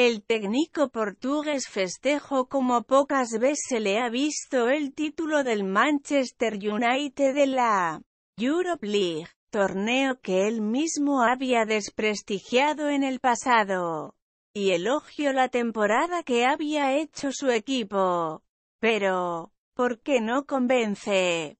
El técnico portugués festejo como pocas veces se le ha visto el título del Manchester United de la Europe League, torneo que él mismo había desprestigiado en el pasado, y elogió la temporada que había hecho su equipo. Pero, ¿por qué no convence?